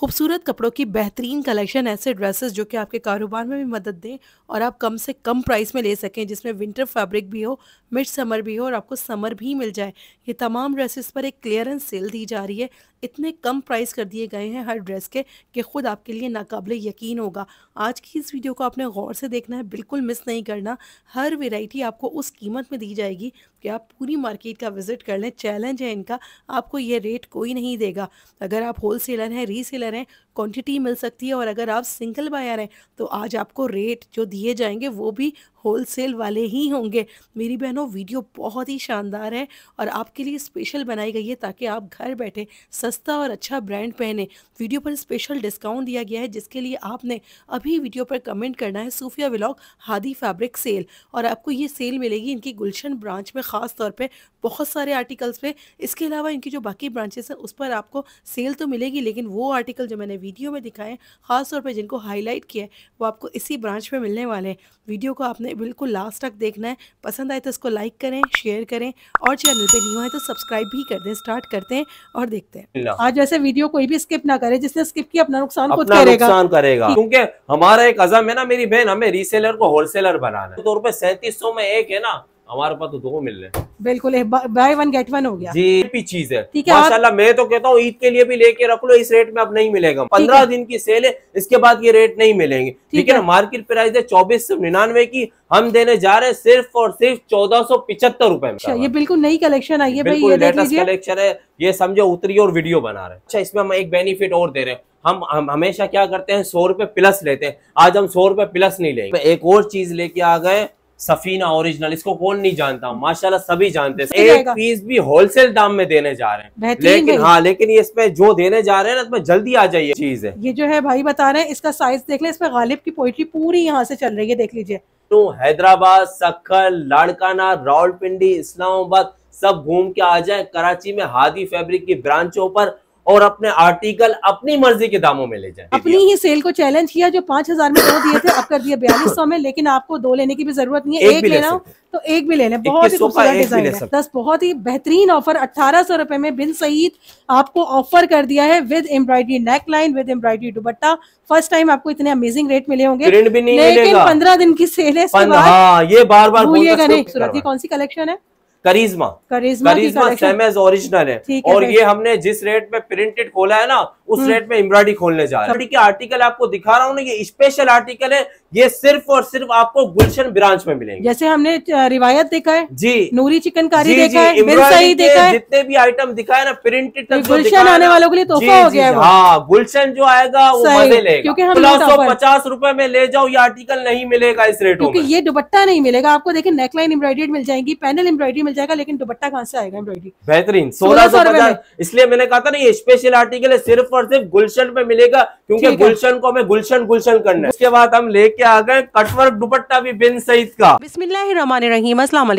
खूबसूरत कपड़ों की बेहतरीन कलेक्शन ऐसे ड्रेसेस जो कि आपके कारोबार में भी मदद दें और आप कम से कम प्राइस में ले सकें जिसमें विंटर फैब्रिक भी हो मिड समर भी हो और आपको समर भी मिल जाए ये तमाम ड्रेसेस पर एक क्लियरेंस सेल दी जा रही है इतने कम प्राइस कर दिए गए हैं हर ड्रेस के कि ख़ुद आपके लिए नाकबले यकीन होगा आज की इस वीडियो को आपने गौर से देखना है बिल्कुल मिस नहीं करना हर वेराइटी आपको उस कीमत में दी जाएगी कि आप पूरी मार्केट का विज़िट कर लें चैलेंज है इनका आपको ये रेट कोई नहीं देगा अगर आप होल सेलर हैं रीसेलर हैं क्वांटिटी मिल सकती है और अगर आप सिंगल बायर हैं तो आज आपको रेट जो दिए जाएंगे वो भी होल सेल वाले ही होंगे मेरी बहनों वीडियो बहुत ही शानदार है और आपके लिए स्पेशल बनाई गई है ताकि आप घर बैठे सस्ता और अच्छा ब्रांड पहने वीडियो पर स्पेशल डिस्काउंट दिया गया है जिसके लिए आपने अभी वीडियो पर कमेंट करना है Sufia vlog Hadi fabric sale और आपको ये सेल मिलेगी इनकी गुलशन ब्रांच में ख़ास तौर पर बहुत सारे आर्टिकल्स पे इसके अलावा इनकी जो बाकी ब्रांचेस हैं उस पर आपको सेल तो मिलेगी लेकिन वो आर्टिकल जो मैंने वीडियो में दिखाएँ ख़ास तौर पर जिनको हाईलाइट किया है वो आपको इसी ब्रांच में मिलने वाले हैं वीडियो को आपने बिल्कुल लास्ट तक देखना है पसंद आए तो इसको लाइक करें शेयर करें और चैनल पर नहीं हुआ तो सब्सक्राइब भी कर दें स्टार्ट करते हैं और देखते हैं आज वैसे वीडियो कोई भी स्किप ना करे जिसने स्किप किया अपना नुकसान खुद करेगा नुकसान करेगा क्योंकि हमारा एक अजम है ना मेरी बहन हमें रीसेलर को होलसेलर बनाना है तो रुपए सैंतीस में एक है ना हमारे पास तो दो मिल रहे हैं बिल्कुल बाय वन गेट वन हो गया जी भी चीज है ठीक है माशाल्लाह मैं तो कहता हूँ ईद के लिए भी लेके रख लो इस रेट में अब नहीं मिलेगा पंद्रह दिन की सेल है इसके बाद ये रेट नहीं मिलेंगे ठीक है ना मार्केट प्राइस है चौबीस सौ निन्यानवे की हम देने जा रहे हैं सिर्फ और सिर्फ चौदह सौ पिछहत्तर रूपए में अच्छा, ये बिल्कुल नई कलेक्शन आई है लेटेस्ट कलेक्शन है ये समझो उतरी और वीडियो बना रहे अच्छा इसमें हम एक बेनिफिट और दे रहे हैं हम, हम हमेशा क्या करते हैं सौ रुपए प्लस लेते हैं आज हम सौ रुपए प्लस नहीं लेंगे एक और चीज लेके आ गए सफीना ओरिजिनल इसको कौन नहीं जानता माशाल्लाह सभी जानते हैं एक पीस भी होलसेल दाम में देने जा रहे हैं लेकिन हाँ लेकिन ये इसमें जो देने जा रहे हैं ना इसमें जल्दी आ जाइए चीज है ये जो है भाई बता रहे हैं इसका साइज देख ले इसमें गालिब की पोइट्री पूरी यहाँ से चल रही है देख लीजिए तो हैदराबाद सखर लाड़काना रावलपिंडी इस्लामाबाद सब घूम के आ जाए कराची में हादी फैब्रिक की ब्रांचों पर और अपने आर्टिकल अपनी मर्जी के दामों में ले जाए अपनी ही सेल को चैलेंज किया जो पांच हजार में दो दिए थे अब कर दिए बयालीस सौ में लेकिन आपको दो लेने की भी जरूरत नहीं है एक, एक लेना तो एक भी लेना बहुत ही खूबसूरत डिजाइन है दस बहुत ही बेहतरीन ऑफर अट्ठारह सौ रुपए में बिन सईद आपको ऑफर कर दिया है with embroidery neckline with embroidery dupatta first time आपको इतने अमेजिंग रेट मिले होंगे लेकिन पंद्रह दिन की सेल है हाँ, ये बार बार भूलिएगा नहीं कौन सी कलेक्शन है Charizma Charizma same as original है और ये हमने जिस रेट में प्रिंटेड खोला है ना उस हम्म। रेट में एम्ब्रॉयडरी खोलने जा रहे हैं आर्टिकल आपको दिखा रहा हूँ ये स्पेशल आर्टिकल है ये सिर्फ और सिर्फ आपको गुलशन ब्रांच में मिलेंगे जैसे हमने रिवायत देखा है जी नूरी चिकनकारी देखा है एम्ब्रॉयडरी देखा है जितने भी आइटम दिखाए ना प्रिंटेड गुलशन आने वालों के लिए तोहफा हो गया हाँ गुलशन जो आएगा वो मजे लेगा क्योंकि हम सौ पचास रूपए में ले जाओ ये आर्टिकल नहीं मिलेगा इस रेट क्योंकि ये दुपट्टा नहीं मिलेगा आपको देखिए नेकलाइन एम्ब्रॉयडेड मिल जाएगी पैनल एम्ब्रॉयडरी मिल जाएगा लेकिन दुपट्टा कहाँ से आएगा एम्ब्रॉयडरी बेहतरीन सोलह सौ इसलिए मैंने कहा था ना ये स्पेशल आर्टिकल है सिर्फ और सिर्फ गुलशन पे मिलेगा क्योंकि गुलशन को हमें गुलशन गुलशन करना है उसके बाद हम लेके आ गए कटवर्क दुपट्टा भी बिन सईद का बिस्मिल्लामान असलम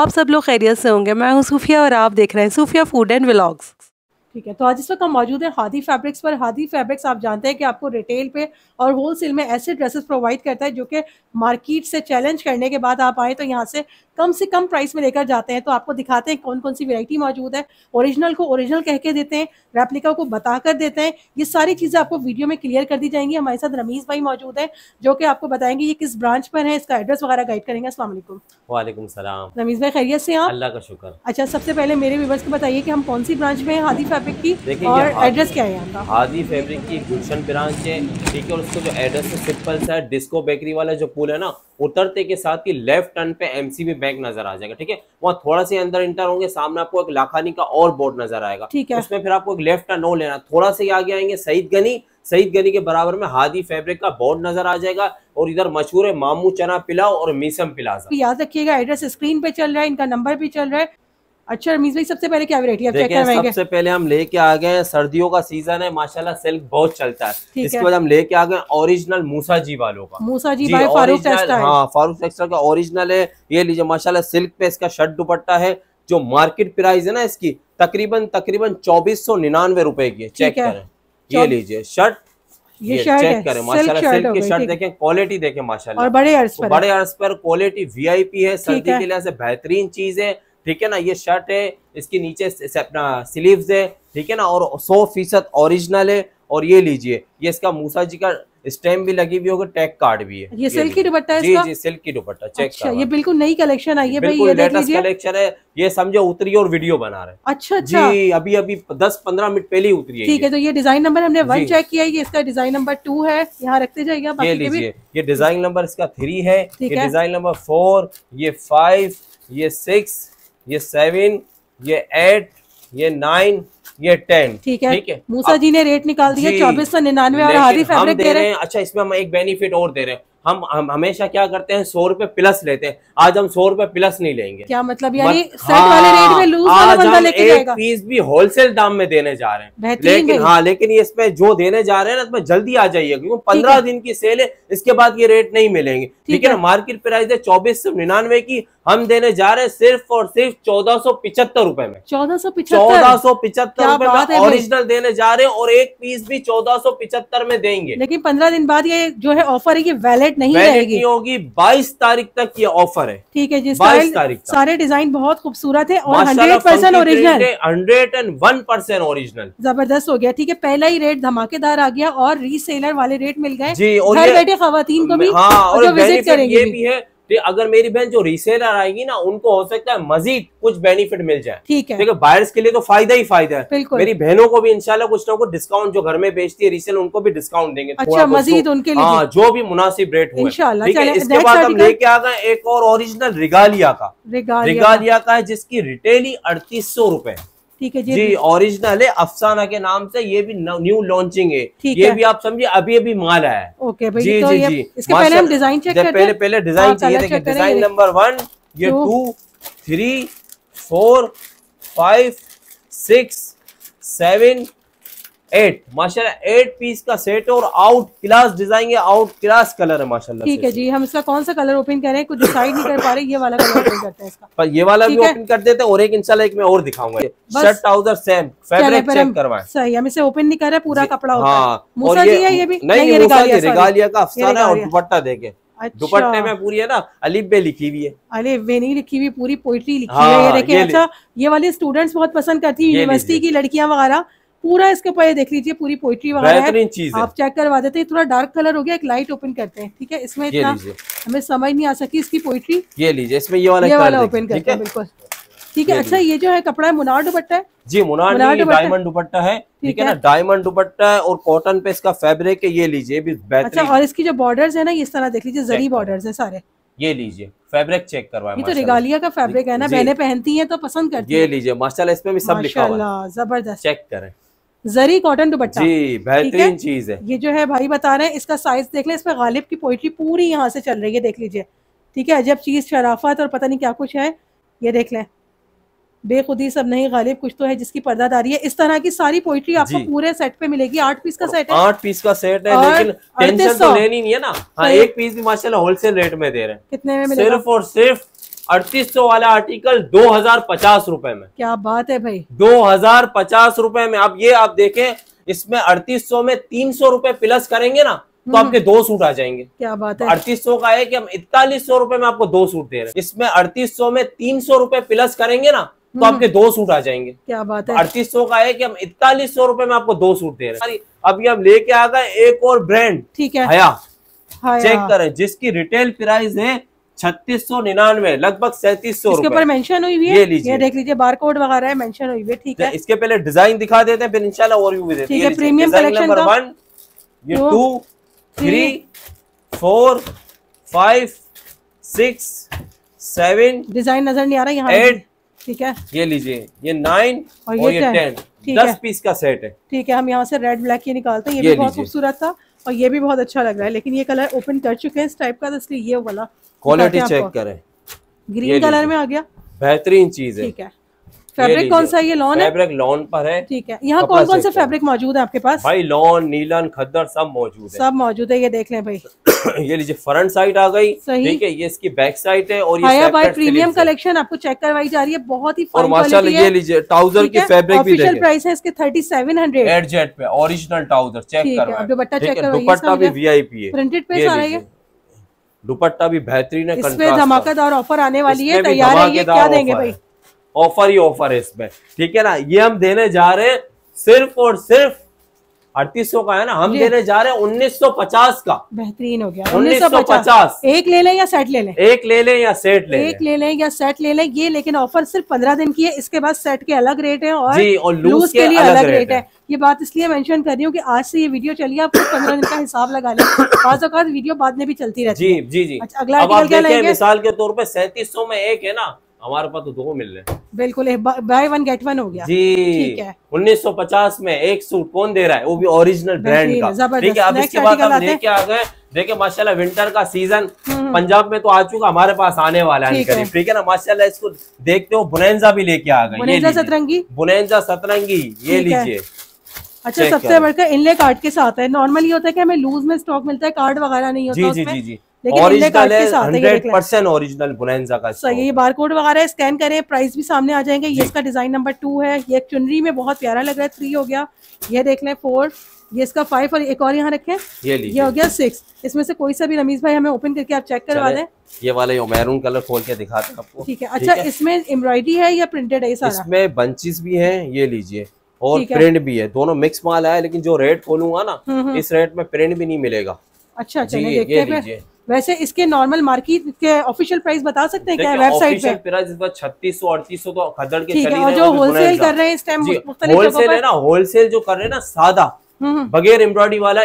आप सब लोग खैरियत से होंगे मैं हूँ सूफिया और आप देख रहे हैं सूफिया फूड एंड ब्लॉग्स ठीक है तो आज इस वक्त हम मौजूद हैं हादी फैब्रिक्स पर हादी फैब्रिक्स आप जानते हैं कि आपको रिटेल पे और होलसेल में ऐसे ड्रेसेस प्रोवाइड करता है जो कि मार्केट से चैलेंज करने के बाद आप आए तो यहाँ से कम से कम प्राइस में लेकर जाते हैं तो आपको दिखाते हैं कौन कौन सी वैरायटी मौजूद है ओरिजिनल को ओरिजिनल कह के देते हैं रेप्लिका को बता कर देते हैं ये सारी चीज़ें आपको वीडियो में क्लियर कर दी जाएंगी हमारे साथ रमीज भाई मौजूद है जो कि आपको बताएंगे ये किस ब्रांच पर है इसका एड्रेस वगैरह गाइड करेंगे असल वालेकुम सलाम रमीज भाई खैरियत से आप अल्लाह का शुक्र अच्छा सबसे पहले मेरे व्यूवर्स को बताइए कि हम कौन सी ब्रांच में हादी फैब्रिक की और एड्रेस क्या है आपका हाजी फैब्रिक की गुलशन ब्रांच है ठीक है और उसको जो एड्रेस है सिंपल सा है डिस्को बेकरी वाला जो पुल है ना उतरते के साथ ही लेफ्ट टर्न पे एमसीबी बैंक नजर आ जाएगा ठीक है वहाँ थोड़ा सा अंदर इंटर होंगे सामने आपको एक लाखानी का और बोर्ड नजर आएगा ठीक है उसमें फिर आपको एक लेफ्ट टर्न और लेना थोड़ा सा आगे आएंगे सईद गनी सईद गनी के बराबर में हादी फैब्रिक का बोर्ड नजर आ जाएगा और इधर मशहूर है मामू चना पिलाओ और मीसम पिलाजा याद रखिएगा एड्रेस स्क्रीन पे चल रहा है इनका नंबर भी चल रहा है अच्छा रमीज भाई सबसे पहले क्या वेरायटी सबसे पहले हम लेके आ गए सर्दियों का सीजन है माशाला सिल्क बहुत चलता है इसके बाद हम लेके आ गए ओरिजिनल मूसा जी वालों का मूसा जी, फारूक हाँ फारूक टेक्सटाइल का ओरिजिनल है ये लीजिए माशाला सिल्क पे इसका शर्ट दुपट्टा है जो मार्केट प्राइस है ना इसकी तकरीबन तकरीबन चौबीस सौ निन्यानवे रुपए की चेक करें ये लीजिए शर्ट ये, ये चेक करें माशाल्लाह सिल्क की शर्ट देखें क्वालिटी देखें माशाल्लाह और बड़े अर्ज पर तो बड़े अर्ज पर क्वालिटी वीआईपी है सर्दी के लिए बेहतरीन चीज है ठीक है ना ये शर्ट है इसके नीचे अपना स्लीव्स है ठीक है ना और सौ फीसद ओरिजिनल है और ये लीजिए ये इसका मूसा जी का स्टैम्प भी लगी हुई होगी टैग कार्ड भी है ये सिल्क की दुपट्टा है जी जी सिल्क की दुपट्टा चेक अच्छा, ये बिल्कुल नई कलेक्शन आई है भाई ये देख लीजिए कलेक्शन है ये समझो उतरी और वीडियो बना रहे अच्छा अच्छा जी अच्छा। अभी अभी 10-15 मिनट पहले ही उतरी है ठीक है तो ये डिजाइन नंबर हमने वन चेक किया है ये इसका डिजाइन नंबर टू है यहाँ रखते जाइए ये लीजिए ये डिजाइन नंबर इसका थ्री है डिजाइन नंबर फोर ये फाइव ये सिक्स ये सेवन ये एट ये नाइन ये टेन ठीक है ठीक है मूसा जी ने रेट निकाल दिया चौबीस सौ निन्यानवे और हरी फैब्रिक दे रहे हैं अच्छा इसमें हम एक बेनिफिट और दे रहे हैं हम, हम हमेशा क्या करते हैं सौ रुपए प्लस लेते हैं आज हम सौ रुपए प्लस नहीं लेंगे क्या मतलब यानी हाँ, वाले रेट में लूज वाला बंदा लेके जाएगा पीस भी होलसेल दाम में देने जा रहे हैं लेकिन हाँ लेकिन ये इसमें जो देने जा रहे हैं ना इसमें जल्दी आ जाइए क्योंकि पंद्रह दिन की सेल है इसके बाद ये रेट नहीं मिलेंगे लेकिन मार्केट प्राइस है चौबीस सौ निन्यानवे की हम देने जा रहे हैं सिर्फ और सिर्फ चौदह सौ पिछहत्तर रूपए में चौदह सौ चौदह सौ पिछहत्तर ओरिजिनल देने जा रहे हैं और एक पीस भी चौदह सौ पिछहत्तर में देंगे लेकिन पंद्रह दिन बाद ये जो है ऑफर है ये वैलिड नहीं रहेगी होगी बाईस तारीख तक ये ऑफर है ठीक है जी बाईस तारीख सारे डिजाइन बहुत खूबसूरत है और hundred percent original hundred and one percent original जबरदस्त हो गया ठीक है पहला ही रेट धमाकेदार आ गया और रीसेलर वाले रेट मिल गए और बैठे खातन को भी विजिट हाँ, करेंगे तो अगर मेरी बहन जो रीसेलर आएगी ना उनको हो सकता है मजीद कुछ बेनिफिट मिल जाए ठीक है देखिए बायर्स के लिए तो फायदा ही फायदा है मेरी बहनों को भी इनशाला कुछ ना कुछ डिस्काउंट जो घर में बेचती है रीसेल उनको भी डिस्काउंट देंगे अच्छा मजीद उनके लिए हाँ जो भी मुनासिब रेट हो इसके बाद हम लेके आ गए एक और ओरिजिनल रिगालिया का रिगालिया का है जिसकी रिटेल ही अड़तीस सौ रुपए ठीक है जी ओरिजिनल है अफसाना के नाम से ये भी न्यू लॉन्चिंग है ये भी आप समझिए अभी अभी माल है ओके भाई जी तो जी जी इसके पहले हम डिजाइन चेक करते पहले पहले डिजाइन हाँ, चाहिए डिजाइन नंबर वन ये two three four five six seven eight माशा एट पीस का सेट और आउट क्लास डिजाइन है आउट क्लास कलर है माशा ठीक है जी हम इसका कौन सा कलर ओपन करें कुछ डिसाइड नहीं कर पा रहे ये वाला कलर ओपन करते हैं इसका पर ये वाला भी ओपन कर देते हैं और एक इंशाल्लाह एक मैं और दिखाऊंगा shirt trouser same fabric check करवाएं सही हम इसे ओपन नहीं कर रहे पूरा कपड़ा होता हाँ, है ये भी नहीं ये रिगालिया का अफसाना है और दुपट्टा देखे अच्छा। दुपट्टे में पूरी है ना अलिबे लिखी हुई है अलिबे नहीं लिखी हुई पूरी पोइट्री लिखी हाँ, हुई हाँ, है ये देखिए अच्छा ये वाले स्टूडेंट्स बहुत पसंद करती है यूनिवर्सिटी की लड़कियां वगैरह पूरा इसके ऊपर देख लीजिए पूरी पोइट्री वगैरह आप चेक करवा देते हैं थोड़ा डार्क कलर हो गया एक लाइट ओपन करते हैं ठीक है इसमें इतना हमें समझ नहीं आ सकी इसकी पोइट्री ये लीजिए इसमें ये वाला ये वाला ओपन करते हैं बिल्कुल ठीक है अच्छा ये जो है कपड़ा है मुनार दुपट्टा है जी मुनार डायमंड दुपट्टा है ठीक है ना डायमंड दुपट्टा है और कॉटन पे इसका फैब्रिक है ये लीजिए भी अच्छा और इसकी जो बॉर्डर्स है ना इस तरह देख लीजिए जरी बॉर्डर्स है सारे ये लीजिए फैब्रिक चेक करवाए तो रिगालिया का फैब्रिक है ना बहने पहनती है तो पसंद कर ये लीजिए माशाला इसमें भी सब लिखा हुआ जबरदस्त चेक करें जरी कॉटन दुपट्टा जी बेहतरीन चीज है ये जो है भाई बता रहे हैं इसका साइज देख लें इसमें गालिब की पोइट्री पूरी यहाँ से चल रही है देख लीजिए ठीक है अजब चीज शराफत और पता नहीं क्या कुछ है ये देख लें बेखुदी सब नहीं गालिब कुछ तो है जिसकी पर्दादारी है इस तरह की सारी पोइट्री आपको पूरे सेट पे मिलेगी आठ पीस का सेट है आठ पीस का सेट है लेकिन टेंशन तो लेनी नहीं है ना हाँ एक पीस भी माशाल्लाह होलसेल रेट में दे रहे हैं कितने में सिर्फ और सिर्फ अड़तीस सौ वाला आर्टिकल दो हजार पचास रूपए में क्या बात है भाई दो हजार पचास रूपए में आप ये आप देखें इसमें अड़तीस सौ में तीन सौ रूपये प्लस करेंगे ना तो हम्म। आपके दो सूट आ जाएंगे क्या बात है अड़तीस सौ का है कि हम इकतालीस सौ रूपये में आपको दो सूट दे रहे हैं इसमें अड़तीस सौ में तीन सौ रूपये प्लस करेंगे ना तो हम्म। आपके दो सूट आ जाएंगे क्या बात है अड़तीस सौ का है कि हम इकतालीस सौ रूपये में आपको दो सूट दे रहे हैं अभी हम लेके आ गए एक और ब्रांड ठीक है चेक करें जिसकी रिटेल प्राइस है छत्तीस लगभग सैतीस सौ ऊपर मेंशन हुई हुई है ये लीजिए देख लीजिए बार कोड वगैरह है मेंशन हुई हुई ठीक तो है इसके पहले डिजाइन दिखा देते हैं फिर इंशाल्लाह और भी ठीक है प्रीमियम कलेक्शन नंबर वन ये two three four five six seven design नजर नहीं आ रहा यहाँ एट ठीक है ये लीजिए ये नाइन और ये टेन दस पीस का सेट है ठीक है हम यहाँ से रेड ब्लैक ये निकालते हैं ये भी बहुत खूबसूरत था और ये भी बहुत अच्छा लग रहा है लेकिन ये कलर ओपन कर चुके हैं इस टाइप का तो इसलिए ये वाला क्वालिटी चेक करें ग्रीन कलर में आ गया बेहतरीन चीज है ठीक है फैब्रिक कौन सा ये लॉन है फैब्रिक लॉन पर है ठीक है यहाँ कौन कौन से फैब्रिक मौजूद है आपके पास भाई लॉन नीलन खद्दर सब मौजूद है सब मौजूद है ये देख लें भाई ये लीजिए फ्रंट साइड आ गई ठीक है ये इसकी बैक साइड है और ये भाई प्रीमियम कलेक्शन आपको चेक करवाई जा रही है बहुत ही और माशाल्लाह ये लीजिए ट्राउजर की फैब्रिक भी ऑफिशियल प्राइस है इसके थर्टी सेवन हंड्रेड एडजेट पे ओरिजिनल ट्राउजर चेक करवाए दुपट्टा चेक करवाइए आई पी है प्रिंटेड पे आ रही है दुपट्टा भी बेहतरीन है इस धमाकेदार ऑफर आने वाली है तैयार है ये क्या देंगे भाई ऑफर ही ऑफर है इसमें ठीक है ना ये हम देने जा रहे हैं सिर्फ और सिर्फ अड़तीस का है ना हम देने जा रहे हैं 1950 का बेहतरीन हो गया 1950 एक ले लें या सेट ले लें एक ले लें या सेट ले एक ले लें या सेट ले लें ये लेकिन ऑफर सिर्फ पंद्रह दिन की है इसके बाद सेट के अलग रेट है और, जी, और लूज, लूज के, के लिए अलग, अलग रेट है ये बात इसलिए मेंशन कर रही हूँ कि आज से ये वीडियो चलिए आप पंद्रह दिन का हिसाब लगा लें बाज वीडियो बाद में भी चलती रहती है जी जी जी अच्छा, अगला मिसाल के तौर पर सैंतीस में एक है ना हमारे पास तो दो मिल रहे बिल्कुल बाय वन गेट वन हो गया जी ठीक है 1950 में एक सूट कौन दे रहा है वो भी ओरिजिनल ब्रांड का ठीक है अब इसके बाद हम लेके आ गए देखिए माशाल्लाह विंटर का सीजन हम्म। पंजाब में तो आ चुका हमारे पास आने वाला है करीब ठीक है ना माशाल्लाह इसको देखते हो बुनेजा भी लेके आ गए सतरंगी बुनेजा सतरंगी ये लीजिए अच्छा सबसे बढ़कर इनले कार्ड के साथ है नॉर्मली होता है कि हमें लूज में स्टॉक मिलता है कार्ड वगैरह नहीं होता जी जी जी जी लेकिन ओरिजिनल प्राइस भी सामने आ जाएंगे इसका डिजाइन नंबर टू है ये चुनरी में बहुत प्यारा लग रहा है थ्री हो गया ये देख लें फोर ये इसका फाइव और एक और यहाँ रखे ये ये हो गया सिक्स इसमें से कोई सा भी रमीज भाई हमें ओपन करके आप चेक करवा दें ये वाले मैरून कलर खोल के दिखाते हैं आपको ठीक है अच्छा इसमें एम्ब्रॉयडरी है या प्रिंटेड है सारा इसमें बंचिस भी हैं ये लीजिए और प्रिंट भी है दोनों मिक्स माल है लेकिन जो रेट खोलूंगा ना हम्म, हम्म। इस रेट में प्रिंट भी नहीं मिलेगा अच्छा अच्छा देखते हैं वैसे इसके नॉर्मल मार्केट के ऑफिशियल प्राइस बता सकते हैं क्या वेबसाइट पे प्राइस इस बार छत्तीस सौ अड़तीस सौ तो खदड़ के ठीक है और जो होलसेल कर रहे हैं इस टाइम होलसेल है ना होलसेल जो कर रहे हैं ना सादा हम्म। बगैर एम्ब्रॉयडरी वाला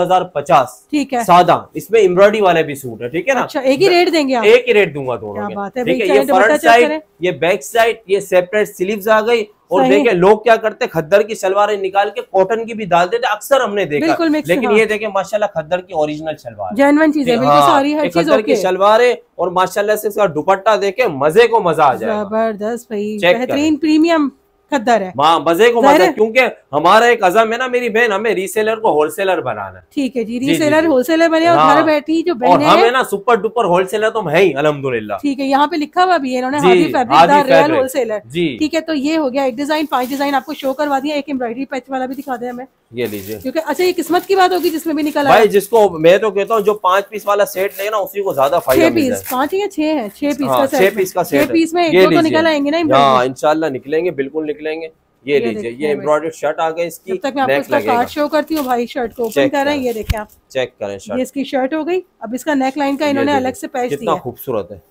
हजार पचास ठीक है सादा इसमें एम्ब्रॉयडरी वाले भी सूट है ठीक है ना अच्छा, एक ही रेट देंगे आप? एक ही रेट दूंगा दोनों ठीक है ये तो फ्रंट साइड ये बैक साइड ये सेपरेट स्लीव्स आ गई और देखे लोग क्या करते खद्दर की सलवारें निकाल के कॉटन की भी डाल देते अक्सर हमने देखा लेकिन हाँ। ये देखे माशाला खद्दर की ओरिजिनल सलवार जेनवन चीज है हाँ, खद्दर की सलवारें और माशाला से इसका दुपट्टा देखे मजे को मजा आ जाए जबरदस्त भाई बेहतरीन प्रीमियम कदर है मजे को मजा क्योंकि हमारा एक अजम है ना मेरी बहन हमें रीसेलर को होलसेलर बनाना ठीक है जी रीसेलर होलसेलर बने और हाँ। घर बैठी जो बहन है ना सुपर डुपर होलसेलर तो हम है ही अलहमदुल्ला ठीक है यहाँ पे लिखा हुआ भी है इन्होंने होलसेलर जी ठीक है तो ये हो गया एक डिजाइन पांच डिजाइन आपको शो करवा दिया एक एम्ब्रॉयडरी पैच वाला भी दिखा दिया हमें ये लीजिए क्योंकि अच्छा ये किस्मत की बात होगी जिसमें भी निकल भाई जिसको मैं तो कहता हूँ जो पांच पीस वाला सेट लेना उसी को ज्यादा फायदा छह पीस पांच या छह है छह पीस हाँ, का छह पीस का छह पीस में एक दो तो निकल आएंगे ना हाँ, इन निकलेंगे बिल्कुल निकलेंगे ये लीजिए ये एम्ब्रॉयडर्ड शर्ट आ गई इसकी तक मैं आपको इसका शो करती हूँ भाई शर्ट को ओपन कर रहे हैं ये देखें आप चेक करें शर्ट ये इसकी शर्ट हो गई अब इसका नेक लाइन का इन्होंने अलग से पैच दिया खूबसूरत है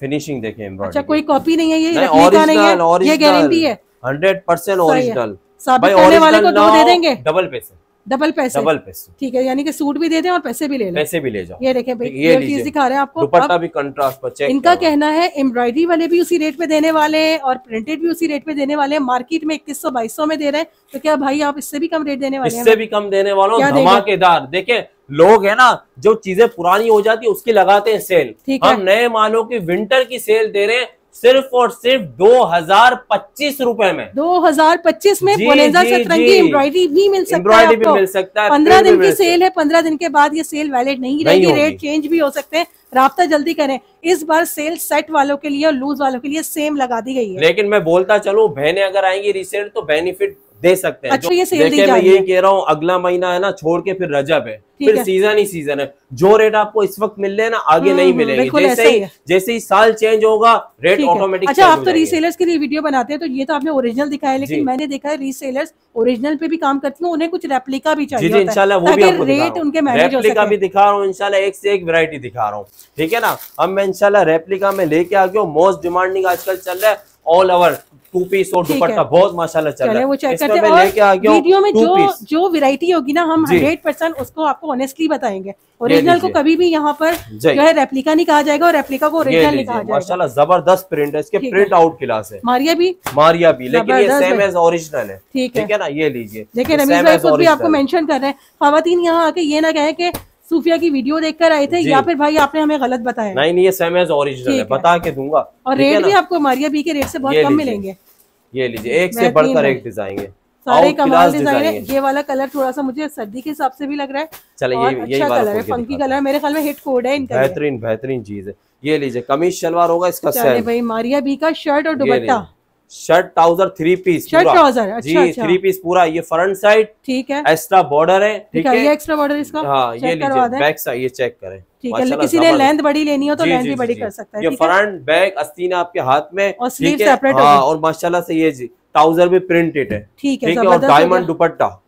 फिनिशिंग देखे अच्छा कोई कॉपी नहीं है ये नहीं है ये गारंटी है हंड्रेड परसेंट ओरिजिनल भाई ओरिजिनल वाले को दो दे देंगे डबल पैसे डबल पैसे डबल पैसे ठीक है यानी कि सूट भी दे दें और पैसे भी ले लें पैसे भी ले जाओ ये देखें ये चीज दिखा रहे हैं आपको दुपट्टा भी कंट्रास्ट पर चेक इनका कहना है एम्ब्रॉयडरी वाले भी उसी रेट पे देने वाले हैं और प्रिंटेड भी उसी रेट पे देने वाले हैं मार्केट में इक्कीस सौ बाईस सौ में दे रहे हैं तो क्या भाई आप इससे भी कम रेट देने वाले इससे भी कम देने वालों धमाकेदार देखे लोग है ना जो चीजें पुरानी हो जाती है उसकी लगाते हैं सेल हम नए मालों की विंटर की सेल दे रहे हैं सिर्फ और सिर्फ दो हजार पच्चीस रूपए में दो हजार पच्चीस में पोलेजा सतरंगी एम्ब्रॉयडरी भी मिल सकता है भी मिल सकता है पंद्रह दिन की सेल है पंद्रह दिन के बाद ये सेल वैलिड नहीं रहेगी रेट चेंज भी हो सकते हैं रहा जल्दी करें इस बार सेल सेट वालों के लिए और लूज वालों के लिए सेम लगा दी गई है लेकिन मैं बोलता चलू बहने अगर आएंगी रिसेल तो बेनिफिट दे सकते हैं अच्छा ये सेल मैं ये कह रहा हूँ अगला महीना है ना छोड़ के फिर रजब है फिर है। सीजन ही सीजन है जो रेट आपको इस वक्त मिल रहे हैं ना आगे हम्म, नहीं हम्म, मिलेंगे जैसे ही जैसे ही साल चेंज होगा रेट ऑटोमेटिक अच्छा आप तो रीसेलर्स के लिए वीडियो बनाते हैं तो ये तो आपने ओरिजिनल दिखाया लेकिन मैंने देखा है रीसेलर्स ओरिजिनल पे भी काम करती हूँ उन्हें कुछ रेप्लिका भी चाहिए इनशाला वो भी रेट उनके रेप्लिका भी दिखा रहा हूँ इनशाला एक से एक वेरायटी दिखा रहा हूँ ठीक है ना अब मैं इनशाला रेप्लिका में लेके आ गया मोस्ट डिमांडिंग आजकल चल रहा है ऑल ओवर टू पीस और दुपट्टा बहुत माशाल्लाह चल रहा है वो चेक करते हैं लेके आ गया वीडियो में जो जो वैरायटी होगी ना हम 100 परसेंट उसको आपको ऑनेस्टली बताएंगे ओरिजिनल को कभी भी यहाँ पर जो है रेप्लिका नहीं कहा जाएगा और रेप्लिका को ओरिजिनल नहीं कहा जाएगा माशाल्लाह जबरदस्त प्रिंट है इसके प्रिंट आउट क्लास है मारिया भी मारिया भी लेकिन ये सेम एज ओरिजिनल है ठीक है ना ये लीजिए देखिए रमेश भाई खुद भी आपको मेंशन कर रहे हैं खातन यहाँ आके ये ना कहे की सूफिया की वीडियो देखकर आए थे या फिर भाई आपने हमें गलत बताया नहीं नहीं ये सेम एज ओरिजिनल है बता के दूंगा और रेट भी आपको मारिया बी के रेट से बहुत कम मिलेंगे ये लीजिए एक से बढ़कर एक डिजाइन है सारे कमाल डिजाइन है ये वाला कलर थोड़ा सा मुझे सर्दी के हिसाब से भी लग रहा है चलो ये अच्छा कलर है फंकी कलर है मेरे ख्याल में हिट कोड है इनका बेहतरीन बेहतरीन चीज है ये लीजिए कमीज शलवार होगा इसका भाई मारिया बी का शर्ट और dupatta shirt trouser three piece shirt trouser अच्छा, जी अच्छा। थ्री पीस पूरा ये फ्रंट साइड ठीक है एक्स्ट्रा बॉर्डर है ठीक है ये एक्स्ट्रा बॉर्डर इसका हाँ ये लीजिए बैक साइड ये चेक करें ठीक है किसी ने लेंथ बड़ी लेनी हो तो लेंथ भी बड़ी कर सकता है ये फ्रंट बैक अस्तीन आपके हाथ में और स्लीव सेपरेट हाँ, और माशाला से ये जी ट्राउजर भी प्रिंटेड है ठीक है और डायमंड दुपट्टा